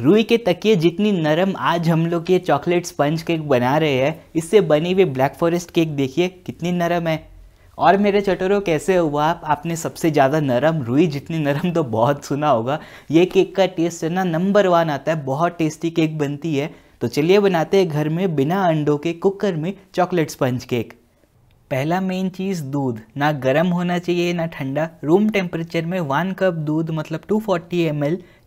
रुई के तकिए जितनी नरम आज हम लोग ये चॉकलेट स्पंज केक बना रहे हैं इससे बनी हुई ब्लैक फॉरेस्ट केक देखिए कितनी नरम है और मेरे चटोरों कैसे हुआ आप आपने सबसे ज़्यादा नरम रुई जितनी नरम तो बहुत सुना होगा ये केक का टेस्ट है ना नंबर वन आता है बहुत टेस्टी केक बनती है तो चलिए बनाते हैं घर में बिना अंडों के कुकर में चॉकलेट स्पंज केक पहला मेन चीज़ दूध ना गर्म होना चाहिए ना ठंडा रूम टेम्परेचर में वन कप दूध मतलब 240 फोर्टी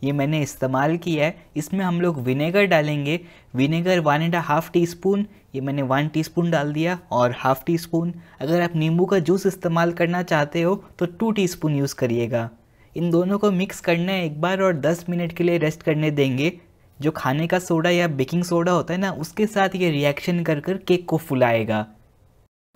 ये मैंने इस्तेमाल किया है इसमें हम लोग विनेगर डालेंगे vinegar one and half teaspoon ये मैंने वन टीस्पून डाल दिया और हाफ टी स्पून अगर आप नींबू का जूस इस्तेमाल करना चाहते हो तो टू स्पून यूज़ करिएगा इन दोनों को मिक्स करना है एक बार और दस मिनट के लिए रेस्ट करने देंगे जो खाने का सोडा या बेकिंग सोडा होता है ना उसके साथ ये रिएक्शन कर कर केक को फुलाएगा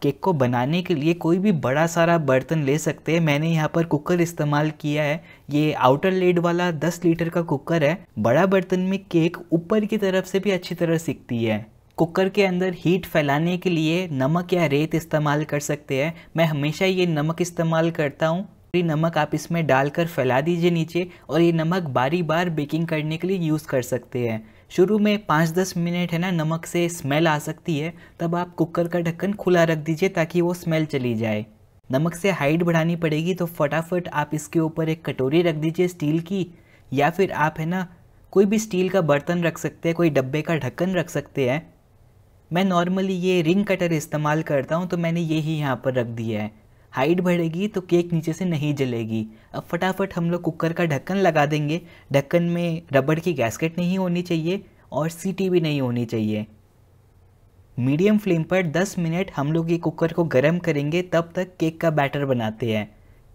केक को बनाने के लिए कोई भी बड़ा सारा बर्तन ले सकते हैं मैंने यहाँ पर कुकर इस्तेमाल किया है ये आउटर लेड वाला 10 लीटर का कुकर है बड़ा बर्तन में केक ऊपर की तरफ से भी अच्छी तरह सीखती है कुकर के अंदर हीट फैलाने के लिए नमक या रेत इस्तेमाल कर सकते हैं मैं हमेशा ये नमक इस्तेमाल करता हूँ नमक आप इसमें डालकर फैला दीजिए नीचे और ये नमक बारी बार बेकिंग करने के लिए यूज़ कर सकते हैं शुरू में पाँच दस मिनट है ना नमक से स्मेल आ सकती है तब आप कुकर का ढक्कन खुला रख दीजिए ताकि वो स्मेल चली जाए नमक से हाइट बढ़ानी पड़ेगी तो फटाफट आप इसके ऊपर एक कटोरी रख दीजिए स्टील की या फिर आप है ना कोई भी स्टील का बर्तन रख सकते हैं कोई डब्बे का ढक्कन रख सकते हैं मैं नॉर्मली ये रिंग कटर इस्तेमाल करता हूँ तो मैंने ये ही यहाँ पर रख दिया है हाइट बढ़ेगी तो केक नीचे से नहीं जलेगी अब फटाफट हम लोग कुकर का ढक्कन लगा देंगे ढक्कन में रबड़ की गैसकेट नहीं होनी चाहिए और सीटी भी नहीं होनी चाहिए मीडियम फ्लेम पर 10 मिनट हम लोग ये कुकर को गर्म करेंगे तब तक केक का बैटर बनाते हैं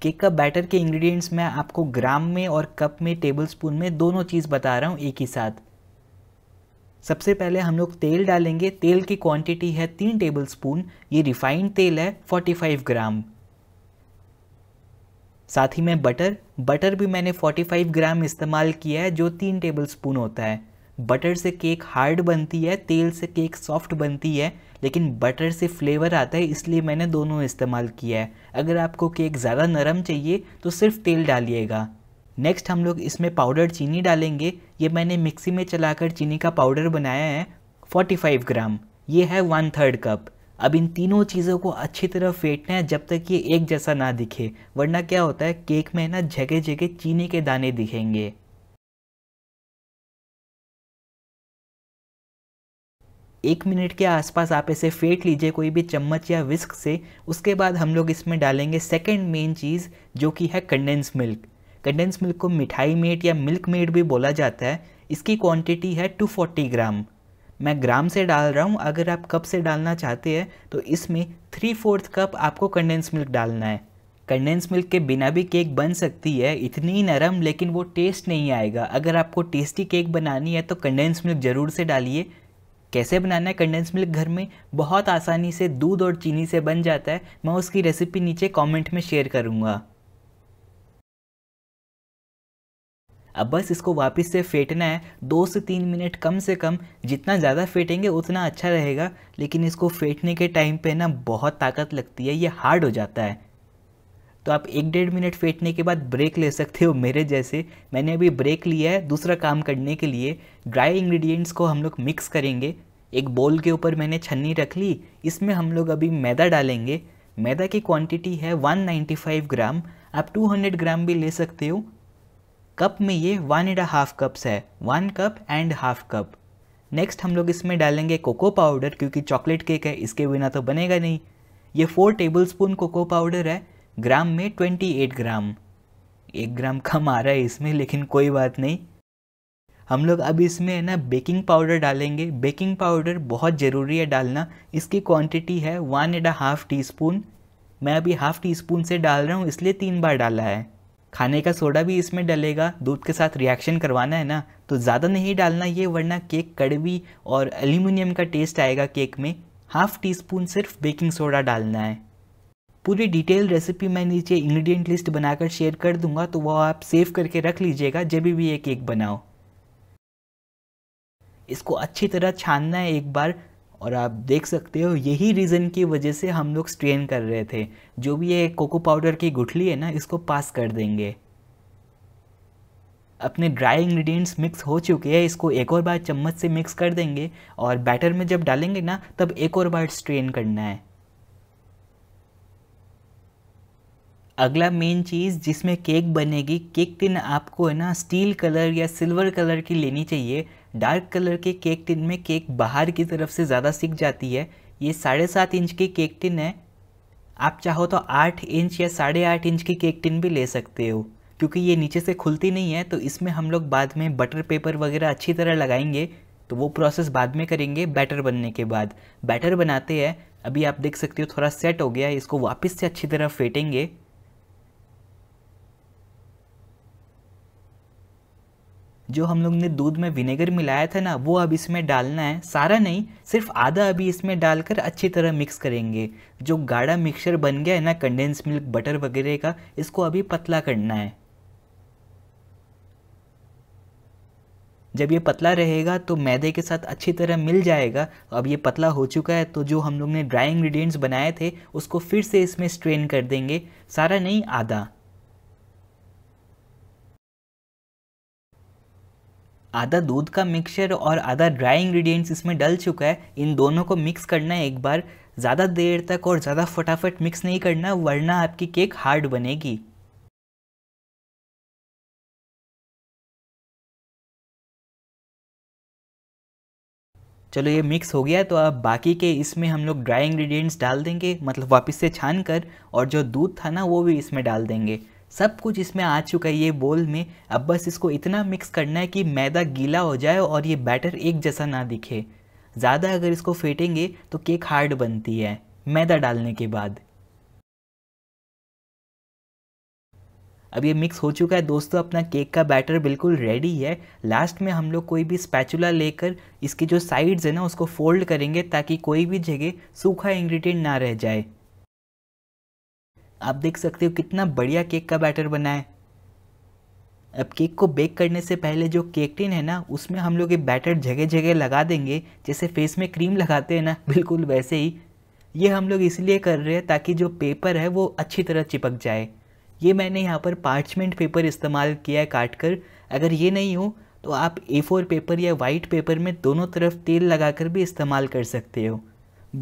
केक का बैटर के इंग्रेडिएंट्स मैं आपको ग्राम में और कप में टेबल स्पून में दोनों चीज़ बता रहा हूँ एक ही साथ सबसे पहले हम लोग तेल डालेंगे तेल की क्वांटिटी है तीन टेबल स्पून ये रिफाइंड तेल है 45 ग्राम साथ ही में बटर बटर भी मैंने 45 ग्राम इस्तेमाल किया है जो तीन टेबल स्पून होता है बटर से केक हार्ड बनती है तेल से केक सॉफ्ट बनती है लेकिन बटर से फ्लेवर आता है इसलिए मैंने दोनों इस्तेमाल किया है अगर आपको केक ज़्यादा नरम चाहिए तो सिर्फ तेल डालिएगा नेक्स्ट हम लोग इसमें पाउडर चीनी डालेंगे ये मैंने मिक्सी में चलाकर चीनी का पाउडर बनाया है 45 ग्राम ये है वन थर्ड कप अब इन तीनों चीज़ों को अच्छी तरह फेंटना है जब तक ये एक जैसा ना दिखे वरना क्या होता है केक में ना जगह जगह चीनी के दाने दिखेंगे एक मिनट के आसपास आप इसे फेंट लीजिए कोई भी चम्मच या विस्क से उसके बाद हम लोग इसमें डालेंगे सेकेंड मेन चीज़ जो कि है कंडेंस मिल्क कंडेंस मिल्क को मिठाई मेट या मिल्क मेड भी बोला जाता है इसकी क्वांटिटी है 240 ग्राम मैं ग्राम से डाल रहा हूँ अगर आप कप से डालना चाहते हैं तो इसमें थ्री फोर्थ कप आपको कंडेंस मिल्क डालना है कंडेंस मिल्क के बिना भी केक बन सकती है इतनी नरम लेकिन वो टेस्ट नहीं आएगा अगर आपको टेस्टी केक बनानी है तो कंडेंस मिल्क ज़रूर से डालिए कैसे बनाना है कंडेंस मिल्क घर में बहुत आसानी से दूध और चीनी से बन जाता है मैं उसकी रेसिपी नीचे कमेंट में शेयर करूँगा अब बस इसको वापस से फेंटना है दो से तीन मिनट कम से कम जितना ज़्यादा फेंटेंगे उतना अच्छा रहेगा लेकिन इसको फेंटने के टाइम पे ना बहुत ताकत लगती है ये हार्ड हो जाता है तो आप एक डेढ़ मिनट फेंटने के बाद ब्रेक ले सकते हो मेरे जैसे मैंने अभी ब्रेक लिया है दूसरा काम करने के लिए ड्राई इंग्रेडिएंट्स को हम लोग मिक्स करेंगे एक बोल के ऊपर मैंने छन्नी रख ली इसमें हम लोग अभी मैदा डालेंगे मैदा की क्वांटिटी है 195 ग्राम आप 200 ग्राम भी ले सकते हो कप में ये वन एंड हाफ कप्स है one cup and half cup next हम लोग इसमें डालेंगे कोको पाउडर क्योंकि चॉकलेट केक है इसके बिना तो बनेगा नहीं ये four tablespoon cocoa powder है ग्राम में ट्वेंटी एट ग्राम एक ग्राम कम आ रहा है इसमें लेकिन कोई बात नहीं हम लोग अब इसमें है ना बेकिंग पाउडर डालेंगे बेकिंग पाउडर बहुत ज़रूरी है डालना इसकी क्वांटिटी है one and half teaspoon मैं अभी हाफ टी स्पून से डाल रहा हूँ इसलिए तीन बार डाला है खाने का सोडा भी इसमें डलेगा दूध के साथ रिएक्शन करवाना है ना तो ज़्यादा नहीं डालना ये वरना केक कड़वी और एल्यूमिनियम का टेस्ट आएगा केक में हाफ टी स्पून सिर्फ बेकिंग सोडा डालना है पूरी डिटेल रेसिपी मैं नीचे इंग्रेडिएंट लिस्ट बनाकर शेयर कर दूंगा तो वह आप सेव करके रख लीजिएगा जब भी ये केक बनाओ इसको अच्छी तरह छानना है एक बार और आप देख सकते हो यही रीज़न की वजह से हम लोग स्ट्रेन कर रहे थे जो भी ये कोको पाउडर की गुठली है ना इसको पास कर देंगे अपने ड्राई इंग्रेडिएंट्स मिक्स हो चुके हैं इसको एक और बार चम्मच से मिक्स कर देंगे और बैटर में जब डालेंगे ना तब एक और बार स्ट्रेन करना है अगला मेन चीज़ जिसमें केक बनेगी केक टिन आपको है ना स्टील कलर या सिल्वर कलर की लेनी चाहिए डार्क कलर के केक टिन में केक बाहर की तरफ से ज़्यादा सीख जाती है ये साढ़े सात इंच की केक टिन है आप चाहो तो आठ इंच या साढ़े आठ इंच की केक टिन भी ले सकते हो क्योंकि ये नीचे से खुलती नहीं है तो इसमें हम लोग बाद में बटर पेपर वगैरह अच्छी तरह लगाएंगे तो वो प्रोसेस बाद में करेंगे बैटर बनने के बाद बैटर बनाते हैं अभी आप देख सकते हो थोड़ा सेट हो गया इसको वापस से अच्छी तरह फेटेंगे जो हम लोग ने दूध में विनेगर मिलाया था ना वो अब इसमें डालना है सारा नहीं सिर्फ आधा अभी इसमें डालकर अच्छी तरह मिक्स करेंगे जो गाढ़ा मिक्सचर बन गया है ना कंडेंस मिल्क बटर वगैरह का इसको अभी पतला करना है जब ये पतला रहेगा तो मैदे के साथ अच्छी तरह मिल जाएगा अब ये पतला हो चुका है तो जो हम लोग ने ड्राई इंग्रेडिएंट्स बनाए थे उसको फिर से इसमें स्ट्रेन कर देंगे सारा नहीं आधा आधा दूध का मिक्सचर और आधा ड्राई इंग्रेडिएंट्स इसमें डल चुका है इन दोनों को मिक्स करना है एक बार ज़्यादा देर तक और ज़्यादा फटाफट मिक्स नहीं करना वरना आपकी केक हार्ड बनेगी चलो ये मिक्स हो गया तो अब बाकी के इसमें हम लोग ड्राई इंग्रेडिएंट्स डाल देंगे मतलब वापस से छान कर और जो दूध था ना वो भी इसमें डाल देंगे सब कुछ इसमें आ चुका है ये बोल में अब बस इसको इतना मिक्स करना है कि मैदा गीला हो जाए और ये बैटर एक जैसा ना दिखे ज़्यादा अगर इसको फेंटेंगे तो केक हार्ड बनती है मैदा डालने के बाद अब ये मिक्स हो चुका है दोस्तों अपना केक का बैटर बिल्कुल रेडी है लास्ट में हम लोग कोई भी स्पैचुला लेकर इसकी जो साइड्स है ना उसको फोल्ड करेंगे ताकि कोई भी जगह सूखा इंग्रेडिएंट ना रह जाए आप देख सकते हो कितना बढ़िया केक का बैटर बना है अब केक को बेक करने से पहले जो केक टिन है ना उसमें हम लोग ये बैटर जगह जगह लगा देंगे जैसे फेस में क्रीम लगाते हैं ना बिल्कुल वैसे ही ये हम लोग इसलिए कर रहे हैं ताकि जो पेपर है वो अच्छी तरह चिपक जाए ये मैंने यहाँ पर पार्चमेंट पेपर इस्तेमाल किया है काट कर अगर ये नहीं हो तो आप ए फोर पेपर या वाइट पेपर में दोनों तरफ तेल कर भी इस्तेमाल कर सकते हो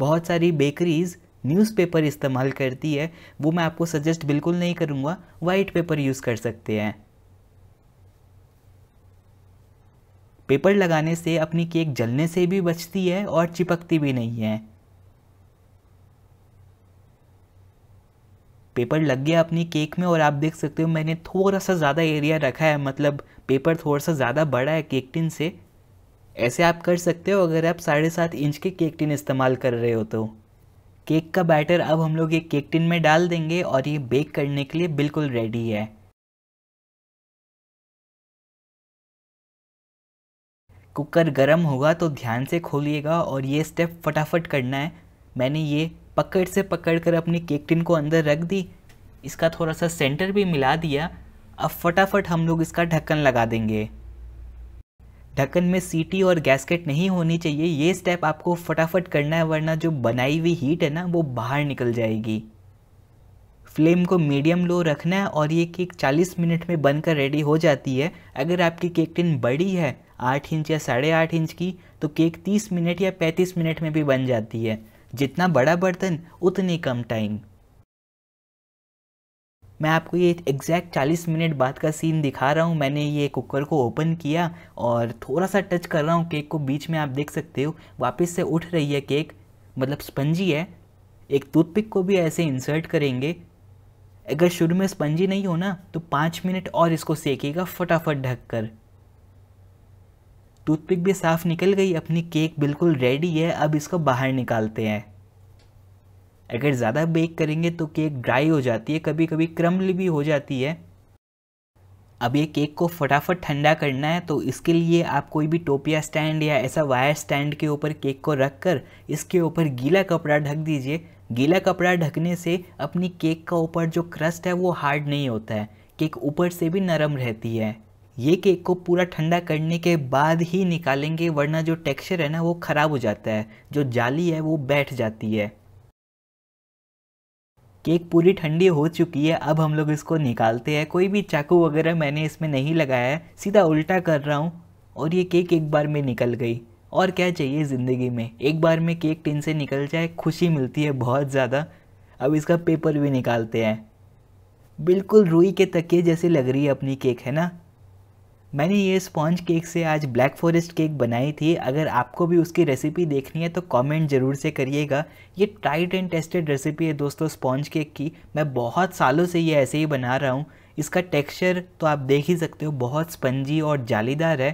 बहुत सारी बेकरीज़ न्यूज़पेपर इस्तेमाल करती है वो मैं आपको सजेस्ट बिल्कुल नहीं करूँगा वाइट पेपर यूज़ कर सकते हैं पेपर लगाने से अपनी केक जलने से भी बचती है और चिपकती भी नहीं है पेपर लग गया अपनी केक में और आप देख सकते हो मैंने थोड़ा सा ज़्यादा एरिया रखा है मतलब पेपर थोड़ा सा ज़्यादा बड़ा है केक टिन से ऐसे आप कर सकते हो अगर आप साढ़े सात इंच के केक टिन इस्तेमाल कर रहे हो तो केक का बैटर अब हम लोग ये केक टिन में डाल देंगे और ये बेक करने के लिए बिल्कुल रेडी है कुकर गर्म होगा तो ध्यान से खोलिएगा और ये स्टेप फटाफट करना है मैंने ये पकड़ से पकड़ कर अपनी केक टिन को अंदर रख दी इसका थोड़ा सा सेंटर भी मिला दिया अब फटाफट हम लोग इसका ढक्कन लगा देंगे ढक्कन में सीटी और गैसकेट नहीं होनी चाहिए ये स्टेप आपको फटाफट करना है वरना जो बनाई हुई हीट है ना वो बाहर निकल जाएगी फ्लेम को मीडियम लो रखना है और ये केक 40 मिनट में बनकर रेडी हो जाती है अगर आपकी केक टिन बड़ी है आठ इंच या साढ़े आठ इंच की तो केक 30 मिनट या 35 मिनट में भी बन जाती है जितना बड़ा बर्तन उतनी कम टाइम मैं आपको ये एग्जैक्ट 40 मिनट बाद का सीन दिखा रहा हूँ मैंने ये कुकर को ओपन किया और थोड़ा सा टच कर रहा हूँ केक को बीच में आप देख सकते हो वापस से उठ रही है केक मतलब स्पंजी है एक टूथपिक को भी ऐसे इंसर्ट करेंगे अगर शुरू में स्पंजी नहीं हो ना तो पाँच मिनट और इसको सेकेगा फटाफट ढक कर टूथपिक भी साफ़ निकल गई अपनी केक बिल्कुल रेडी है अब इसको बाहर निकालते हैं अगर ज़्यादा बेक करेंगे तो केक ड्राई हो जाती है कभी कभी क्रम्ल भी हो जाती है अब ये केक को फटाफट ठंडा करना है तो इसके लिए आप कोई भी टोपिया स्टैंड या ऐसा वायर स्टैंड के ऊपर केक को रख कर इसके ऊपर गीला कपड़ा ढक दीजिए गीला कपड़ा ढकने से अपनी केक का ऊपर जो क्रस्ट है वो हार्ड नहीं होता है केक ऊपर से भी नरम रहती है ये केक को पूरा ठंडा करने के बाद ही निकालेंगे वरना जो टेक्सचर है ना वो ख़राब हो जाता है जो जाली है वो बैठ जाती है केक पूरी ठंडी हो चुकी है अब हम लोग इसको निकालते हैं कोई भी चाकू वगैरह मैंने इसमें नहीं लगाया है सीधा उल्टा कर रहा हूँ और ये केक एक बार में निकल गई और क्या चाहिए ज़िंदगी में एक बार में केक टिन से निकल जाए खुशी मिलती है बहुत ज़्यादा अब इसका पेपर भी निकालते हैं बिल्कुल रुई के तके जैसे लग रही है अपनी केक है ना मैंने ये स्पॉन्ज केक से आज ब्लैक फॉरेस्ट केक बनाई थी अगर आपको भी उसकी रेसिपी देखनी है तो कमेंट ज़रूर से करिएगा ये ट्राइड एंड टेस्टेड रेसिपी है दोस्तों स्पॉन्ज केक की मैं बहुत सालों से ये ऐसे ही बना रहा हूँ इसका टेक्सचर तो आप देख ही सकते हो बहुत स्पंजी और जालीदार है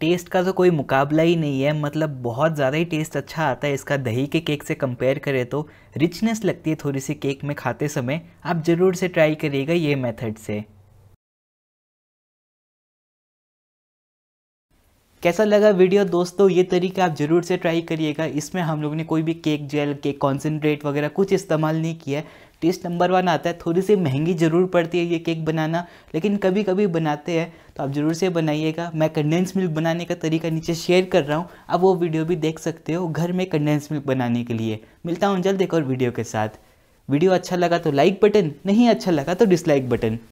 टेस्ट का तो कोई मुकाबला ही नहीं है मतलब बहुत ज़्यादा ही टेस्ट अच्छा आता है इसका दही के केक से कंपेयर करें तो रिचनेस लगती है थोड़ी सी केक में खाते समय आप ज़रूर से ट्राई करिएगा ये मेथड से कैसा लगा वीडियो दोस्तों ये तरीका आप ज़रूर से ट्राई करिएगा इसमें हम लोग ने कोई भी केक जेल केक कॉन्सेंट्रेट वगैरह कुछ इस्तेमाल नहीं किया है टेस्ट नंबर वन आता है थोड़ी सी महंगी ज़रूर पड़ती है ये केक बनाना लेकिन कभी कभी बनाते हैं तो आप ज़रूर से बनाइएगा मैं कंडेंस मिल्क बनाने का तरीका नीचे शेयर कर रहा हूँ आप वो वीडियो भी देख सकते हो घर में कंडेंस मिल्क बनाने के लिए मिलता हूँ जल्द एक और वीडियो के साथ वीडियो अच्छा लगा तो लाइक बटन नहीं अच्छा लगा तो डिसलाइक बटन